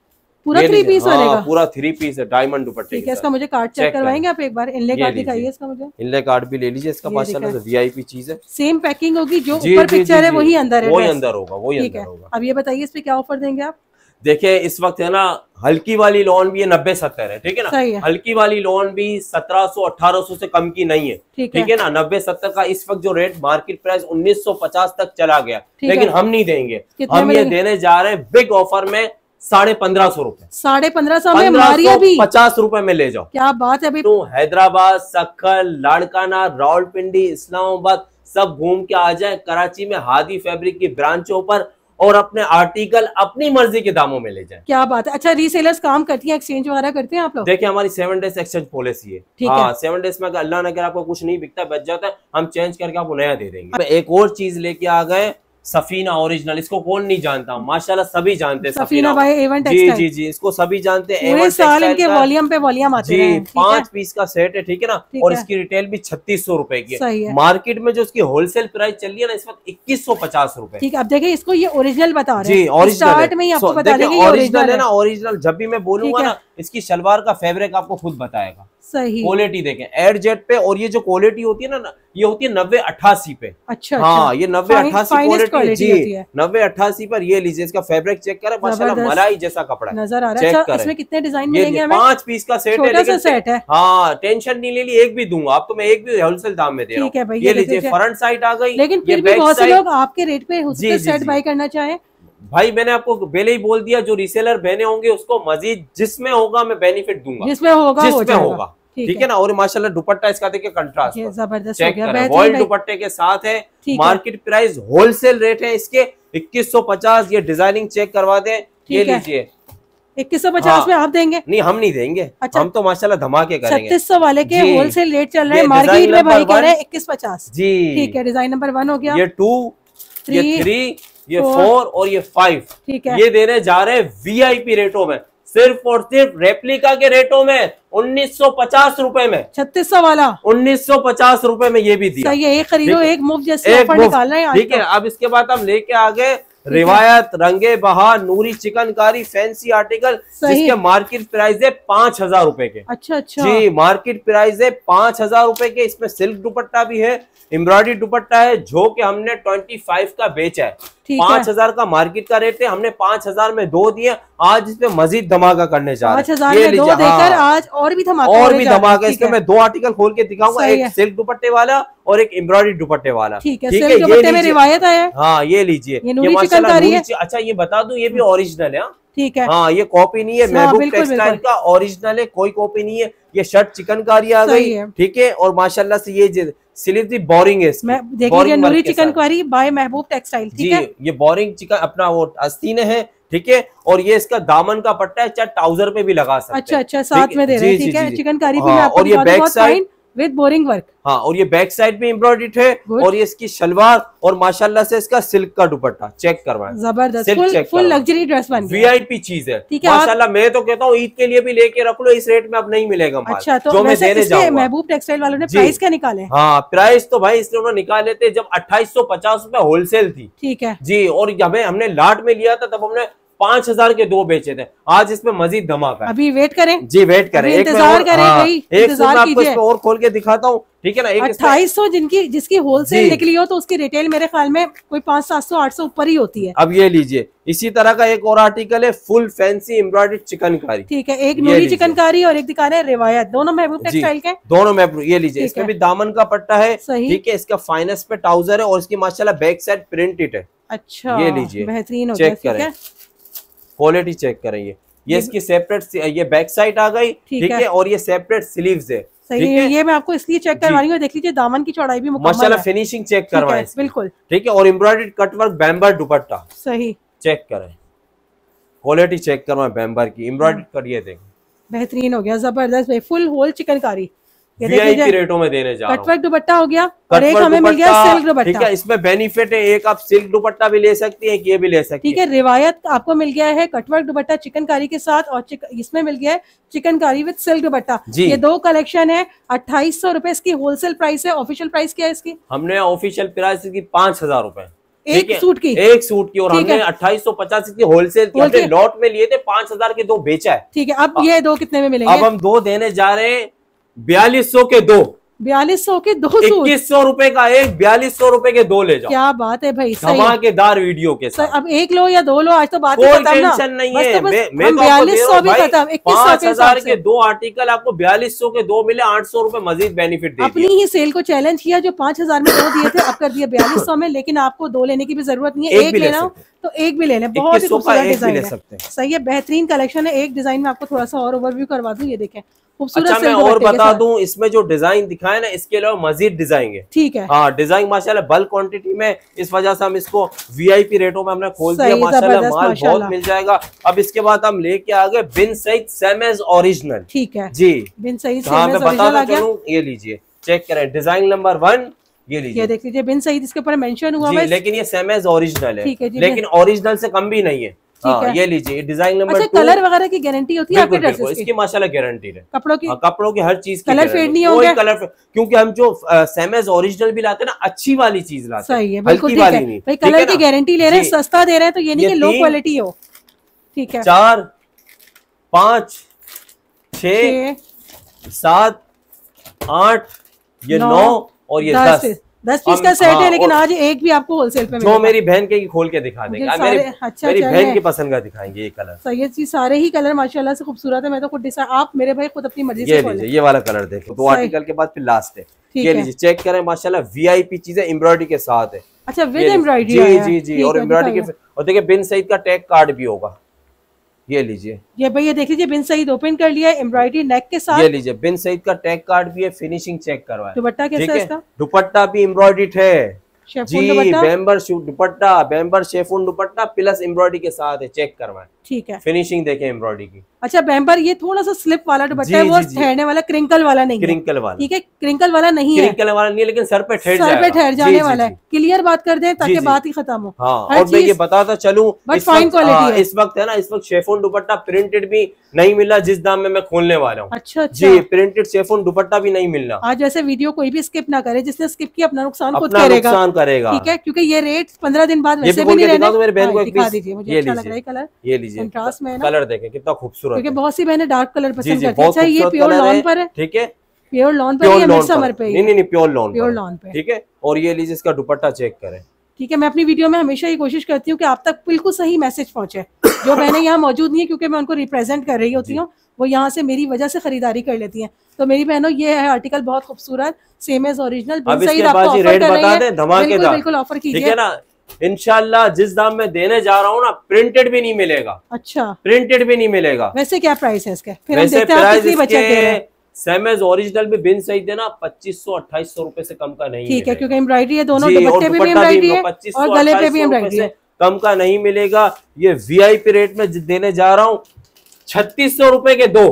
पूरा थ्री पीस हाँ, पूरा थ्री पीस है डायमंड इसका मुझे कार्ड चेक करवाएंगे आप एक बार इनले कार्ड दिखाइए इसका मुझे इनले कार्ड भी ले लीजिए इसका पास वीआईपी चीज है सेम पैकिंग होगी जो ऊपर पिक्चर है वही अंदर है वही अंदर होगा वही ठीक है अब ये बताइए इस पे क्या ऑफर देंगे आप देखिए इस वक्त है ना हल्की वाली लोन भी है नब्बे सत्तर है ठीक है ना सही है। हल्की वाली लोन भी सत्रह सो अठारह सो से कम की नहीं है ठीक है।, है ना नब्बे सत्तर का इस वक्त जो रेट मार्केट प्राइस उन्नीस सौ पचास तक चला गया लेकिन हम नहीं देंगे हम ये देने जा रहे हैं बिग ऑफर में साढ़े पंद्रह सौ रूपए साढ़े पंद्रह सौ में मारिया भी पचास रूपए में ले जाओ क्या बात है अभी तो हैदराबाद सखल लाड़काना रावलपिंडी इस्लामाबाद सब घूम के आ जाए कराची में हादी फैब्रिक की ब्रांचों पर और अपने आर्टिकल अपनी मर्जी के दामों में ले जाए क्या बात है अच्छा रीसेलर्स काम करती हैं एक्सचेंज वगैरह करते हैं आप लोग देखिए हमारी सेवन डेज एक्सचेंज पॉलिसी है ठीक हाँ, है सेवन डेज में अगर अल्लाह ने अगर आपको कुछ नहीं बिकता बच जाता है हम चेंज करके आपको नया दे देंगे एक और चीज लेके आ गए सफीना ओरिजिनल इसको कौन नहीं जानता माशाल्लाह सभी जानते हैं सफीना, भाई एवन जी जी जी इसको सभी जानते हैं पूरे साल इनके वॉल्यूम पे वॉल्यूम आते हैं पांच पीस का सेट है ठीक है ना और इसकी रिटेल भी छत्तीस सौ रूपए की है मार्केट में जो इसकी होलसेल प्राइस चल रही है ना इस वक्त इक्कीस सौ पचास रूपए ठीक अब देखिए इसको ये ओरिजिनल बता रहे जी ओरिजिनल में ओरिजिनल है ना ओरिजिनल जब भी मैं बोलूंगा ना इसकी शलवार का फेब्रिक आपको खुद बताएगा सही क्वालिटी देखें एयर जेट पे और ये जो क्वालिटी होती है ना ये होती है नब्बे अट्ठासी पे अच्छा हाँ अच्छा। ये नब्बे अट्ठासी क्वालिटी जी नब्बे अट्ठासी पर ये लीजिए इसका फैब्रिक चेक करें माशाल्लाह मलाई जैसा कपड़ा नजर आ रहा है अच्छा, इसमें कितने डिजाइन मिलेंगे हमें पांच पीस का सेट है लेकिन सेट है हाँ टेंशन नहीं ले ली एक भी दूंगा आप तो मैं एक भी होलसेल दाम में दे रहा हूँ ये लीजिए फ्रंट साइड आ गई लेकिन आपके रेट पे सेट बाई करना चाहे भाई मैंने आपको पहले ही बोल दिया जो रिसेलर बहने होंगे उसको मजीद जिसमें होगा मैं बेनिफिट दूंगा जिसमें होगा जिसमें होगा ठीक है ना और माशाल्लाह दुपट्टा इसका देखिए कंट्रास्ट जबरदस्त वर्ल्ड दुपट्टे के साथ है मार्केट प्राइस होलसेल रेट है इसके 2150 ये डिजाइनिंग चेक करवा दें ये लीजिए इक्कीस सौ पचास हाँ। में आप देंगे नहीं हम नहीं देंगे अच्छा, हम तो माशाल्लाह धमाके करेंगे छत्तीस सौ वाले के होलसेल रेट चल रहे हैं मार्केट में भाई कह रहे हैं इक्कीस पचास जी ठीक है डिजाइन नंबर वन हो गया ये टू थ्री थ्री ये फोर और ये फाइव ठीक है ये देने जा रहे हैं वीआईपी रेटों में सिर्फ और सिर्फ रेप्लिका के रेटों में उन्नीस सौ पचास में छत्तीस सौ वाला उन्नीस सौ पचास में ये भी दिया सही है एक खरीदो एक मुफ्त जैसे निकालना है ठीक है अब इसके बाद हम लेके आ गए रिवायत रंगे बहा नूरी चिकनकारी फैंसी आर्टिकल जिसके मार्केट प्राइस है पांच हजार रूपए के अच्छा अच्छा जी मार्केट प्राइस है पांच हजार रूपए के इसमें सिल्क दुपट्टा भी है एम्ब्रॉयडरी दुपट्टा है जो कि हमने ट्वेंटी फाइव का बेचा है पांच हजार का मार्केट का रेट है हमने पांच हजार में दो दिए आज इसमें मजीद धमाका करने जा रहे हैं हाँ। आज और भी धमाका और भी धमाका इसमें मैं दो आर्टिकल खोल के दिखाऊंगा एक सिल्क दुपट्टे वाला और एक एम्ब्रॉयडरी दुपट्टे वाला ठीक है ये में रिवायत है हाँ ये लीजिए अच्छा ये बता दू ये भी ओरिजिनल है हाँ। ठीक है हाँ ये कॉपी नहीं है हाँ, महबूब टेक्सटाइल का ओरिजिनल है कोई कॉपी नहीं है ये शर्ट चिकनकारी आ गई ठीक है और माशाल्लाह से ये सिलेक्ट बोरिंग है मैं देख Noori chikankari by Mehboob textile ठीक है ये बोरिंग चिकन अपना वो अस्तीन है ठीक है और ये इसका दामन का पट्टा है चाहे ट्राउजर पे भी लगा सकते अच्छा, हैं अच्छा अच्छा साथ में दे रहे हैं ठीक है चिकन कारी भी हाँ, और ये back side with boring work हाँ और ये बैक साइड में एम्ब्रॉयडेड है और ये इसकी शलवार और माशाल्लाह से इसका सिल्क का दुपट्टा चेक करवाए जबरदस्त फुल, फुल लग्जरी ड्रेस बन वी आई पी चीज है ठीक है माशाल्लाह मैं तो कहता हूँ ईद के लिए भी लेके रख लो इस रेट में अब नहीं मिलेगा अच्छा तो जो मैं देने महबूब टेक्सटाइल वालों ने प्राइस क्या निकाले हाँ प्राइस तो भाई इसलिए उन्होंने निकाले थे जब अट्ठाईस सौ पचास रूपए होलसेल थी ठीक है जी और हमें हमने लाट में लिया था तब हमने पांच हजार के दो बेचे थे आज इसमें मजीद धमाका अभी वेट करें जी वेट करें इंतजार करें हाँ, एक आपको और खोल के दिखाता हूँ ठीक है ना एक अट्ठाईस सौ जिनकी जिसकी होलसेल निकली हो तो उसकी रिटेल मेरे ख्याल में कोई पांच सात सौ आठ सौ ऊपर ही होती है अब ये लीजिए इसी तरह का एक और आर्टिकल है फुल फैंसी एम्ब्रॉयडेड चिकनकारी ठीक है एक नूरी चिकनकारी और एक दिखा रहे रिवायत दोनों महबूब टेक्सटाइल के दोनों महबूब ये लीजिए इसमें भी दामन का पट्टा है ठीक है इसका फाइनेंस पे ट्राउजर है और इसकी माशाल्लाह बैक साइड प्रिंटेड है अच्छा ये लीजिए बेहतरीन चेक करें क्वालिटी चेक करेंगे ये इसकी सेपरेट ये बैक साइड आ गई ठीक है और ये सेपरेट स्लीव है सही है ये मैं आपको इसलिए चेक करवा रही हूँ देख लीजिए दामन की चौड़ाई भी माशाल्लाह फिनिशिंग चेक करवाए बिल्कुल ठीक है और एम्ब्रॉयडरी कटवर्क बैम्बर दुपट्टा सही चेक करें क्वालिटी चेक करवाए बैम्बर की एम्ब्रॉयडरी कट हाँ। ये देखें बेहतरीन हो गया जबरदस्त फुल होल चिकनकारी रेटों में देने जा कटवर्क दुपट्टा हो गया और एक हमें मिल गया सिल्क दुपट्टा ठीक है इसमें बेनिफिट है एक आप सिल्क दुपट्टा भी ले सकती है ये भी ले सकती ठीक है रिवायत आपको मिल गया है कटवर्क दुपट्टा चिकनकारी के साथ और इसमें मिल गया है चिकनकारी विद सिल्क दुपट्टा ये दो कलेक्शन है अट्ठाईस सौ इसकी होलसेल प्राइस है ऑफिशियल प्राइस क्या है इसकी हमने ऑफिशियल प्राइस इसकी पांच हजार रूपए एक सूट की एक सूट की और हमने अट्ठाईस सौ पचास की होलसेल हमने लॉट में लिए थे पांच हजार के दो बेचा है ठीक है अब ये दो कितने में मिलेंगे अब हम दो देने जा रहे हैं बयालीस सौ के दो बयालीस सौ के दो इक्कीस सौ रूपए का एक बयालीस सौ रूपए के दो ले जाओ क्या बात है भाई धमाकेदार वीडियो के साथ अब एक लो या दो लो आज तो बात कोई टेंशन नहीं है तो मैं तो बयालीस सौ भी खत्म इक्कीस हजार के दो आर्टिकल आपको बयालीस सौ के दो मिले आठ सौ रूपए मजीद बेनिफिट अपनी ही सेल को चैलेंज किया जो पांच हजार में दो दिए थे अब कर दिए बयालीस सौ में लेकिन आपको दो लेने की भी जरूरत नहीं है एक लेना तो एक भी ले लें बहुत ही खूबसूरत डिजाइन है सही है बेहतरीन कलेक्शन है एक डिजाइन में आपको थोड़ा सा और ओवरव्यू करवा दूं ये देखें खूबसूरत अच्छा मैं और बता दूं इसमें जो डिजाइन दिखाए ना इसके अलावा मजीद डिजाइन है ठीक है हाँ डिजाइन माशाल्लाह बल्क क्वांटिटी में इस वजह से हम इसको वीआईपी रेटों में हमने खोल दिया माशाल्लाह माल बहुत मिल जाएगा अब इसके बाद हम लेके आ गए बिन सईद सेमेज ओरिजिनल ठीक है जी बिन सईद हाँ मैं बताता चलूँ ये लीजिए चेक करें डिजाइन नंबर वन ये लीजिए देख लीजिए बिन सईद इसके ऊपर मेंशन हुआ है लेकिन ये सेमेज ओरिजिनल है लेकिन ओरिजिनल से कम भी नहीं है हाँ, ये लीजिए डिजाइन नंबर कलर वगैरह की गारंटी होती है आपके ड्रेसेस इसकी माशाल्लाह गारंटी है कपड़ों की हाँ, कपड़ों की हर चीज कलर फेड नहीं होगा कलर क्योंकि हम जो सेमेज ओरिजिनल भी लाते ना अच्छी वाली चीज लाते सही है बिल्कुल वाली नहीं भाई कलर की गारंटी ले रहे हैं सस्ता दे रहे हैं तो ये नहीं लो क्वालिटी हो ठीक है चार पांच छ सात आठ ये नौ और ये दस दस पीस का सेट है हाँ, लेकिन आज एक भी आपको होलसेल पे जो मेरी बहन के खोल के दिखा देंगे हाँ, अच्छा मेरी बहन की पसंद का दिखाएंगे ये कलर सैयद जी सारे ही कलर माशाल्लाह से खूबसूरत है मैं तो खुद आप मेरे भाई खुद अपनी मर्जी से ये वाला कलर देखो दो तो आर्टिकल के बाद फिर लास्ट है ये लीजिए चेक करें माशाल्लाह वीआईपी चीजें एम्ब्रॉयडरी के साथ है अच्छा विद एम्ब्रॉयडरी जी जी जी और एम्ब्रॉयडरी के और देखिए बिन सईद का टैग कार्ड भी होगा ये लीजिए ये भैया देख लीजिए बिन सईद ओपन कर लिया एम्ब्रॉयडरी नेक के साथ ये लीजिए बिन सईद का टैग कार्ड भी है फिनिशिंग चेक करवा दुपट्टा कैसा इसका दुपट्टा भी एम्ब्रॉयडरी है जी suit dupatta dupatta plus embroidery के साथ है चेक करवाएं ठीक है फिनिशिंग देखें एम्ब्रॉयडरी की अच्छा बेम्बर ये थोड़ा सा स्लिप वाला दुपट्टा है वो ठहरने वाला क्रिंकल वाला नहीं क्रिंकल वाला ठीक है क्रिंकल वाला नहीं है क्रिंकल वाला नहीं है लेकिन सर पे ठहर सर पे ठहर जाने वाला है क्लियर बात कर दे ताकि बात ही खत्म हो हाँ, और मैं ये बताता चलू फाइन क्वालिटी इस वक्त है ना इस वक्त शेफोन दुपट्टा प्रिंटेड भी नहीं मिला जिस दाम में मैं खोलने वाला हूँ अच्छा अच्छा जी प्रिंटेड शेफोन दुपट्टा भी नहीं मिलना आज ऐसे वीडियो कोई भी स्किप ना करे जिसने स्किप किया अपना नुकसान खुद करेगा करेगा ठीक है क्योंकि ये रेट पंद्रह दिन बाद वैसे भी नहीं रहने मेरे बहन को हाँ, दिखा दीजिए मुझे कलर अच्छा ये लीजिए कलर देखे कितना खूबसूरत क्योंकि बहुत सी मैंने डार्क कलर पसंद है अच्छा ये प्योर लॉन पर है ठीक है प्योर लॉन पर समर पे नहीं नहीं प्योर लॉन प्योर लॉन पे ठीक है और ये लीजिए इसका दुपट्टा चेक करें ठीक है मैं अपनी वीडियो में हमेशा ये कोशिश करती हूँ कि आप तक बिल्कुल सही मैसेज पहुंचे जो मैंने यहाँ मौजूद नहीं है क्योंकि मैं उनको रिप्रेजेंट कर रही होती हूँ वो यहाँ से मेरी वजह से खरीदारी कर लेती हैं तो मेरी बहनों ये है आर्टिकल बहुत खूबसूरत सेम एज ओरिजिनल बिल्कुल ऑफर कीजिए ना इनशाला जिस दाम में देने जा रहा हूँ ना प्रिंटेड भी नहीं मिलेगा अच्छा प्रिंटेड भी नहीं मिलेगा वैसे क्या प्राइस है इसके फिर हम देखते हैं कितनी बचत दे रहे ओरिजिनल भी बिन सही देना पच्चीस सौ अट्ठाईस सौ रूपये से कम का नहीं ठीक है क्योंकि एम्ब्रॉयडरी है दोनों दुपट्टे भी एम्ब्रॉयडरी है और गले पे भी एम्ब्रॉयडरी है कम का नहीं मिलेगा ये वीआईपी रेट में देने जा रहा हूँ छत्तीस सौ रुपए के दो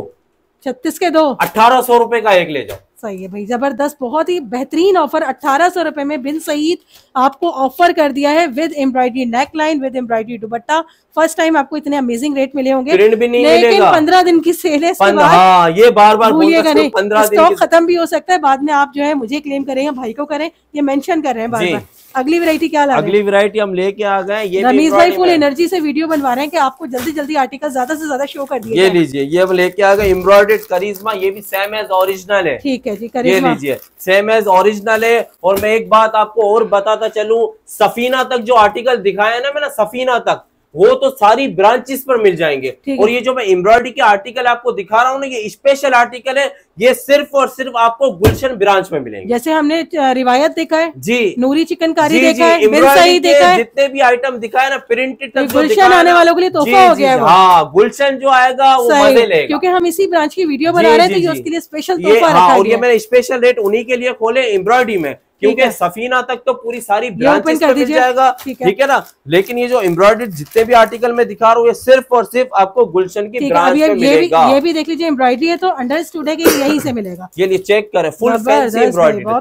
छत्तीस के दो अठारह सौ रुपए का एक ले जाओ सही है भाई जबरदस्त बहुत ही बेहतरीन ऑफर अट्ठारह सौ रुपए में बिन सहीद आपको ऑफर कर दिया है with embroidery neckline with embroidery dupatta first time आपको इतने अमेजिंग रेट मिले होंगे लेकिन पंद्रह दिन की सेल है हाँ, ये बार बार भूलिएगा नहीं स्टॉक खत्म भी हो सकता है बाद में आप जो है मुझे क्लेम करेंगे भाई को करें ये मेंशन कर रहे हैं बार बार अगली वैरायटी क्या ला अगली वैरायटी हम लेके आ गए ये रमीज भाई फुल एनर्जी से वीडियो बनवा रहे हैं कि आपको जल्दी जल्दी आर्टिकल ज्यादा से ज्यादा शो कर दिए ये लीजिए ये हम लेके आ गए एम्ब्रॉयडेड करिश्मा ये भी सेम एज ओरिजिनल है ठीक है है जी ये हाँ। लीजिए सेम एज ओरिजिनल है और मैं एक बात आपको और बताता चलूं सफीना तक जो आर्टिकल दिखाया है ना मैंने सफीना तक वो तो सारी ब्रांचेस पर मिल जाएंगे और ये जो मैं एम्ब्रॉयडरी के आर्टिकल आपको दिखा रहा हूँ ना ये स्पेशल आर्टिकल है ये सिर्फ और सिर्फ आपको गुलशन ब्रांच में मिलेंगे जैसे हमने रिवायत देखा है जी नूरी चिकनकारी देखा है सही देखा है जितने भी आइटम दिखाए ना प्रिंटेड गुलशन आने वालों के लिए तोहफा हो गया हाँ गुलशन जो आएगा वो मजे लेगा क्योंकि हम इसी ब्रांच की वीडियो बना रहे थे तो उसके लिए स्पेशल तोहफा हाँ, और ये मैंने स्पेशल रेट उन्हीं के लिए खोले एम्ब्रॉयडरी में क्योंकि सफीना तक तो पूरी सारी ब्रांचेस पे मिल जाएगा ठीक है ना लेकिन ये जो एम्ब्रॉयडरी जितने भी आर्टिकल में दिखा रहा हूँ ये सिर्फ और सिर्फ आपको गुलशन की ब्रांच मिलेगा ये भी देख लीजिए एम्ब्रॉयडरी है तो अंडरस्टूड है की यही से मिलेगा ये चेक करे फुल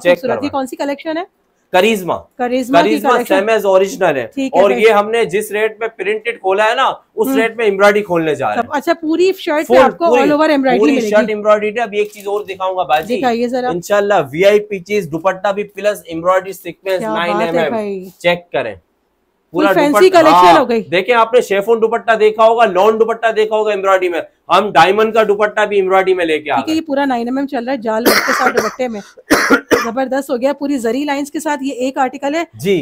चेक कौन सी कलेक्शन है Charizma Charizma Charizma same as original है और ये हमने जिस रेट में प्रिंटेड खोला है ना उस रेट हम्म। में एम्ब्रॉयडरी खोलने जा रहे हैं अच्छा पूरी शर्ट आपको ऑल ओवर एम्ब्रॉयडरी पूरी शर्ट एम्ब्रॉयडरी अब एक चीज और दिखाऊंगा बाजी इनशाला वी आई पी चीज दुपट्टा भी plus embroidery sequence nine M check करें पूरा फैंसी कलेक्शन हो हाँ। गई देखिए आपने शेफोन दुपट्टा देखा होगा लॉन दुपट्टा देखा होगा एम्ब्रॉयडरी में हम डायमंड का दुपट्टा भी एम्ब्रॉयडरी में लेके आए ये पूरा नाइन एम चल रहा है जाल के साथ दुपट्टे में जबरदस्त हो गया पूरी जरी लाइन के साथ ये एक आर्टिकल है जी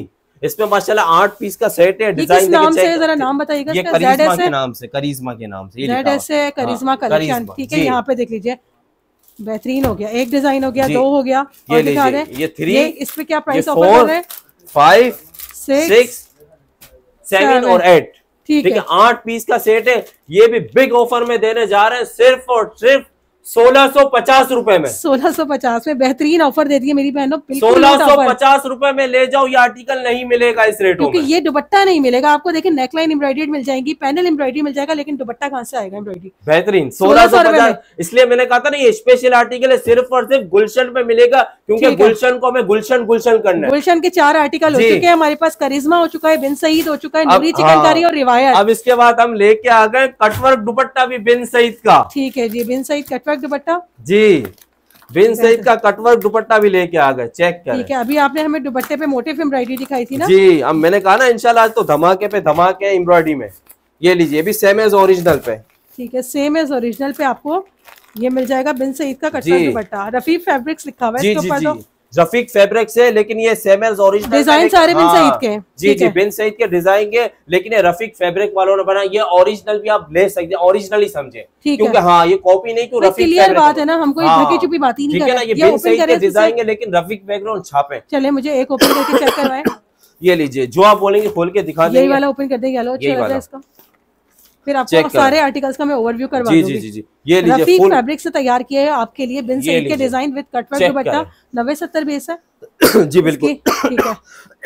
इसमें माशाल्लाह आठ पीस का सेट है डिजाइन नाम से जरा नाम बताइएगा ये करिश्मा के नाम से करिश्मा के नाम से रेड ऐसे है हाँ, करिश्मा कलेक्शन ठीक है यहाँ पे देख लीजिए बेहतरीन हो गया एक डिजाइन हो गया दो हो गया ये और दिखा दे ये थ्री ये इस पे क्या प्राइस ऑफर हो रहा है फाइव सिक्स सेवन और एट ठीक है आठ पीस का सेट है ये भी बिग ऑफर में देने जा रहे हैं सिर्फ और सिर्फ सोलह सौ पचास रूपए में सोलह सौ पचास में बेहतरीन ऑफर दे दिए मेरी बहनों सोलह सौ पचास रूपए में ले जाओ ये आर्टिकल नहीं मिलेगा इस रेट क्योंकि ये दुपट्टा नहीं मिलेगा आपको देखिए नेकलाइन एम्ब्रॉइडरी मिल जाएगी पैनल एम्ब्रॉइडरी मिल जाएगा लेकिन दुपट्टा कहाँ से आएगा एम्ब्रॉइडरी बेहतरीन सोलह सौ इसलिए मैंने कहा था ना ये स्पेशल आर्टिकल है सिर्फ और सिर्फ गुलशन में मिलेगा क्योंकि गुलशन को हमें गुलशन गुलशन करना है गुलशन के चार आर्टिकल हो चुके हैं हमारे पास करिश्मा हो चुका है बिन सईद हो चुका है नूरी चिकनकारी हाँ। और रिवायत अब इसके बाद हम लेके आ गए कटवर्क दुपट्टा भी बिन सईद का ठीक है जी बिन सईद कटवर्क कटवर्क दुपट्टा जी बिन सईद का कटवर्क दुपट्टा भी लेके आ गए चेक कर ठीक है अभी आपने हमें दुपट्टे पे मोटिव एम्ब्रॉयडरी दिखाई थी ना जी अब मैंने कहा ना इनशाला तो धमाके पे धमाके एम्ब्रॉयडरी में ये लीजिए भी सेम एज ओरिजिनल पे ठीक है सेम एज ओरिजिनल पे आपको ये मिल जाएगा बिन सईद का कटवर्क दुपट्टा रफी फैब्रिक्स लिखा हुआ है इसके ऊपर जफीक फैब्रिक से लेकिन ये सेमर्स ओरिजिनल डिजाइन सारे बिन सईद हाँ। के जी जी बिन सईद के डिजाइन के लेकिन ये रफीक फैब्रिक वालों ने बनाया ये ओरिजिनल भी आप ले सकते हैं ओरिजिनल ही समझे क्योंकि हाँ ये कॉपी नहीं क्यों रफी क्लियर बात है ना हमको हाँ। ढकी छुपी बात ही नहीं ठीक है ना ये बिन सईद के डिजाइन है लेकिन रफीक बैकग्राउंड छापे चले मुझे एक ओपन करके चेक करवाए ये लीजिए जो आप बोलेंगे खोल के दिखा देंगे वाला ओपन कर देंगे अच्छा इसका फिर आपको सारे आर्टिकल्स का मैं ओवरव्यू करवा जी, जी जी जी ये रफीक फैब्रिक से तैयार किया है आपके लिए बिन सिल्क के डिजाइन विद कटवर्क दुपट्टा नब्बे सत्तर बेस है जी बिल्कुल ठीक है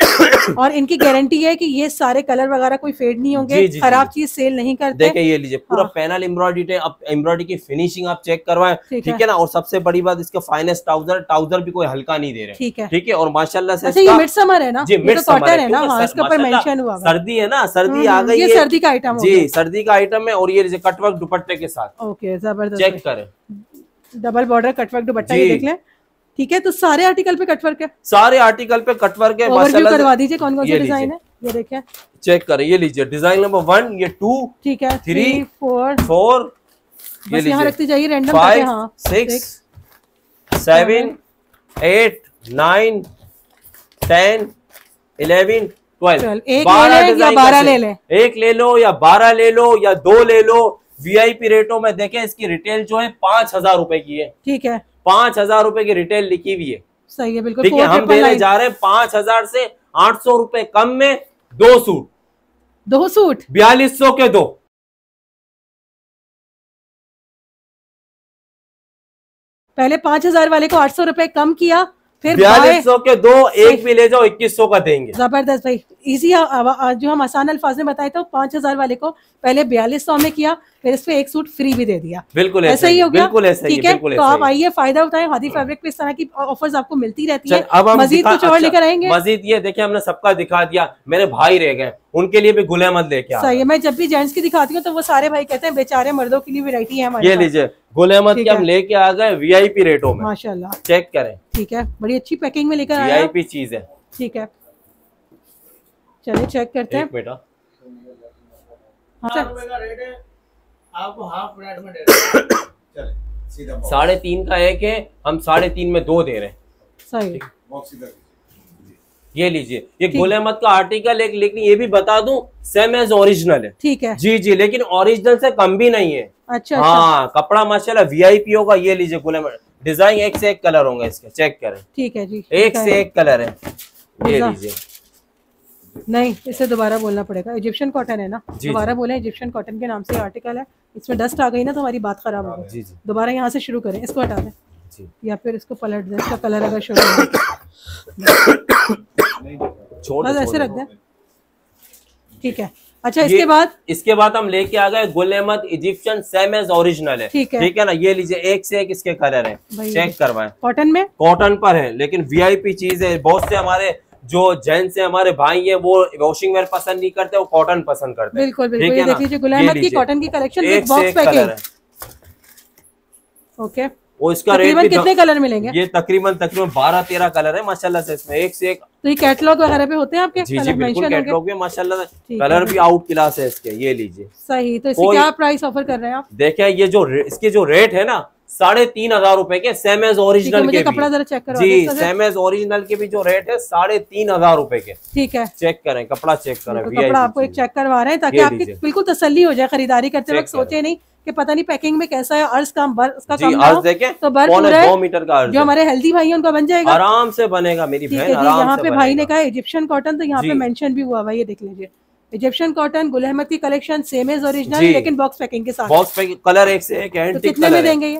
और इनकी गारंटी है कि ये सारे कलर वगैरह कोई फेड नहीं होंगे खराब चीज सेल नहीं करते देखिए ये लीजिए पूरा हाँ। पैनल एम्ब्रॉयडरी है आप एम्ब्रॉयडरी की फिनिशिंग आप चेक करवाएं ठीक है ना और सबसे बड़ी बात इसका फाइनेस्ट ट्राउजर ट्राउजर भी कोई हल्का नहीं दे रहे ठीक है ठीक है और माशाला से अच्छा मिड समर है ना जी मिड समर तो है ना ऊपर हाँ, मेंशन सर्दी है ना सर्दी हम्म, आ हम्म, गई सर्दी का आइटम जी सर्दी का आइटम है और ये कटवर्क दुपट्टे के साथ ओके जबरदस्त चेक करें डबल बॉर्डर कटवर्क दुपट्टा देख लें ठीक है तो सारे आर्टिकल पे कटवर्क है सारे आर्टिकल पे कटवर्क है कौन कौन सा डिजाइन है ये देखिए चेक करें ये लीजिए डिजाइन नंबर वन ये टू ठीक है थ्री फोर फोर ये यहाँ रखते जाइए random five six seven eight nine ten eleven twelve बारह ले एक ले लो या बारह ले लो या दो ले लो वीआईपी रेटों में देखें इसकी रिटेल जो है पांच हजार रुपए की है ठीक है पांच हजार रूपए की रिटेल लिखी हुई है सही है बिल्कुल ठीक है हम देने जा रहे हैं पांच हजार से आठ सौ रूपए कम में दो सूट दो सूट बयालीस सौ के दो पहले पांच हजार वाले को आठ सौ रूपये कम किया फिर बयालीस सौ के दो एक भी ले जाओ इक्कीस सौ का देंगे जबरदस्त भाई इजी जो हम आसान अल्फाज में बताए थे पांच हजार वाले को पहले बयालीस सौ में किया मेरे पे एक सूट फ्री भी दे दिया बिल्कुल ऐसा ही होगा बिल्कुल ऐसा ठीक है तो आप आइए फायदा उठाए हादी फैब्रिक पे इस तरह की ऑफर्स आपको मिलती रहती है अब मजीद कुछ और अच्छा, लेकर आएंगे मजीद ये देखिए हमने सबका दिखा दिया मेरे भाई रह गए उनके लिए भी गुलाम अहमद लेके सही है मैं जब भी जेंट्स की दिखाती हूँ तो वो सारे भाई कहते हैं बेचारे मर्दों के लिए वेरायटी है ये लीजिए गुलाम अहमद की हम लेके आ गए वीआईपी रेटों में माशाल्लाह चेक करें ठीक है बड़ी अच्छी पैकिंग में लेकर वीआईपी चीज है ठीक है चलिए चेक करते हैं बेटा हाँ, हाँ आपको हाफ फ्लैट में दे रहे हैं साढ़े तीन का है कि हम साढ़े तीन में दो दे रहे हैं सही ये लीजिए ये गोले मत का आर्टिकल एक लेकिन ये भी बता दूं सेम एज ओरिजिनल है ठीक है जी जी लेकिन ओरिजिनल से कम भी नहीं है अच्छा, अच्छा। हाँ अच्छा। कपड़ा माशाल्लाह वीआईपी होगा ये लीजिए गोले मत डिजाइन एक से एक कलर होंगे इसके चेक करें ठीक है जी एक से एक कलर है ये लीजिए नहीं इसे दोबारा बोलना पड़ेगा इजिप्शियन कॉटन है ना दोबारा बोले इजिप्शियन कॉटन के नाम से आर्टिकल है इसमें डस्ट आ गई ना तो हमारी बात खराब हो हाँ, गई दोबारा यहाँ से शुरू करें इसको हटा दें या फिर इसको पलट दें इसका कलर अगर शुरू बस ऐसे रख दें ठीक है अच्छा इसके बाद इसके बाद हम लेके आ गए Gul Ahmed Egyptian same as original है ठीक है ठीक है ना ये लीजिए एक से एक इसके कलर है चेक करवाएं कॉटन में कॉटन पर है लेकिन वीआईपी चीज है बहुत से हमारे जो जेंट्स है हमारे भाई है वो वॉशिंग वेयर पसंद नहीं करते वो कॉटन पसंद करते बिल्कुल बिल्कुल की कॉटन की कलेक्शन ओके और इसका रेट भी कितने कलर मिलेंगे ये तकरीबन तकरीबन बारह तेरह कलर है माशाल्लाह से इसमें एक से एक तो ये कैटलॉग वगैरह पे होते हैं आपके जी जी बिल्कुल कैटलॉग में माशाल्लाह कलर भी आउट क्लास है इसके ये लीजिए सही तो इसके क्या प्राइस ऑफर कर रहे हैं आप देखिए ये जो इसके जो रेट है ना साढ़े तीन हजार रूपए के सेमेज ओरिजिनल के कपड़ा जरा चेक करो जी सेमेज ओरिजिनल के भी जो रेट है साढ़े तीन हजार रूपए के ठीक है चेक करें कपड़ा चेक करें तो कपड़ा आपको एक चेक करवा रहे हैं ताकि आपकी बिल्कुल तसली हो जाए खरीदारी करते वक्त सोचे नहीं कि पता नहीं पैकिंग में कैसा है अर्ज काम बर उसका काम अर्ज देखे तो बर्फ दो मीटर का अर्ज जो हमारे हेल्दी भाई है उनका बन जाएगा आराम से बनेगा मेरी बहन यहाँ पे भाई ने कहा इजिप्शियन कॉटन तो यहाँ पे मेंशन भी हुआ भाई ये देख लीजिए इजिप्शियन कॉटन गुल अहमद की कलेक्शन सेम एज ओरिजिनल लेकिन बॉक्स पैकिंग के साथ बॉक्स पैकिंग कलर एक से एक तो कितने में देंगे ये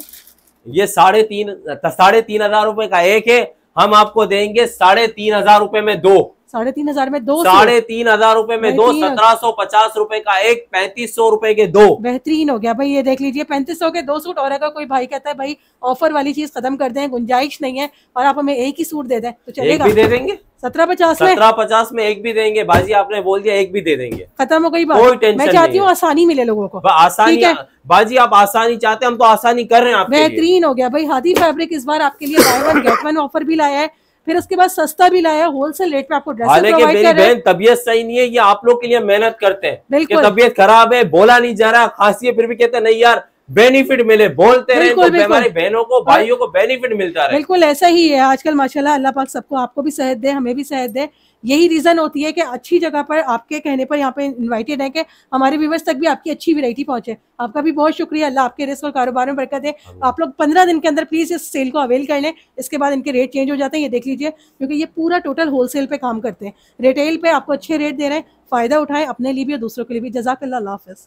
ये साढ़े तीन साढ़े तीन हजार रूपए का एक है हम आपको देंगे साढ़े तीन हजार रूपए में दो साढ़े तीन हजार में दो साढ़े तीन हजार रूपए में दो सत्रह सौ पचास रूपए का एक पैंतीस सौ रूपए के दो बेहतरीन हो गया भाई ये देख लीजिए पैंतीस सौ के दो सूट और अगर कोई भाई कहता है भाई ऑफर वाली चीज खत्म कर दें गुंजाइश नहीं है और आप हमें एक ही सूट दे दें तो चलिए दे देंगे सत्रह पचास में सत्रह पचास में एक भी देंगे बाजी आपने बोल दिया एक भी दे देंगे खत्म हो गई कोई टेंशन मैं चाहती हूँ आसानी मिले लोगों को आसानी है बाजी आप आसानी चाहते हैं हम तो आसानी कर रहे हैं बेहतरीन हो गया भाई हादी फैब्रिक इस बार आपके लिए buy one get one offer भी लाया है फिर उसके बाद सस्ता भी लाया होलसेल रेट में आपको हालांकि मेरी बहन तबियत सही नहीं है ये आप लोग के लिए मेहनत करते हैं तबियत खराब है बोला नहीं जा रहा खांसी है फिर भी कहते हैं नहीं यार बेनिफिट मिले बोलते रहे तो हमारी बहनों को भाइयों को बेनिफिट मिलता रहे बिल्कुल ऐसा ही है आजकल माशाल्लाह अल्लाह पाक सबको आपको भी सेहत दे हमें भी सेहत दे यही रीजन होती है कि अच्छी जगह पर आपके कहने पर यहाँ पे इनवाइटेड है कि हमारे व्यूवर्स तक भी आपकी अच्छी वैरायटी पहुंचे आपका भी बहुत शुक्रिया अल्लाह आपके रिस्क और कारोबार में बरकत है आप लोग पंद्रह दिन के अंदर प्लीज इस सेल को अवेल कर लें इसके बाद इनके रेट चेंज हो जाते हैं ये देख लीजिए क्योंकि ये पूरा टोटल होलसेल पे काम करते हैं रिटेल पे आपको अच्छे रेट दे रहे हैं फायदा उठाएं अपने लिए भी और दूसरों के लिए भी जजाक अल्लाह हाफिज